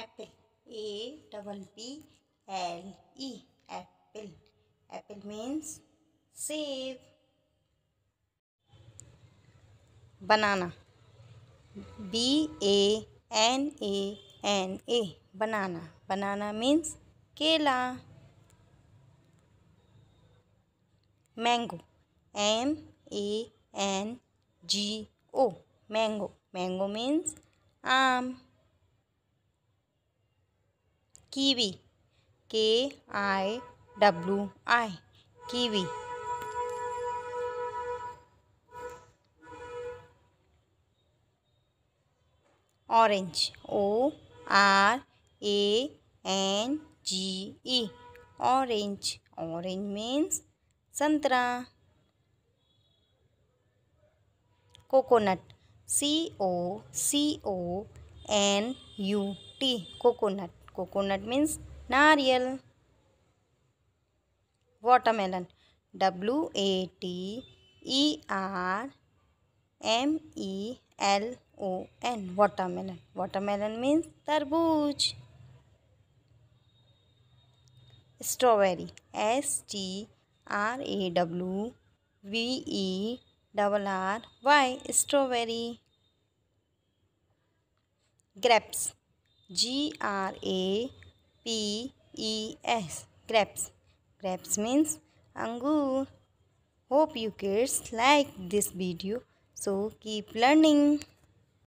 Apple A double P L E apple apple means सेब banana B A N A N A banana banana means केला mango M A N G O mango mango means आम kiwi K I W I kiwi orange O R A N G E orange orange means संतरा coconut C O C O N U T coconut coconut means नारियल watermelon W A T E R M E L O N watermelon watermelon means तरबूज strawberry S T R A W V E double R Y strawberry grapes G R A P E S grapes. Grapes means angur. Hope you kids like this video. So keep learning.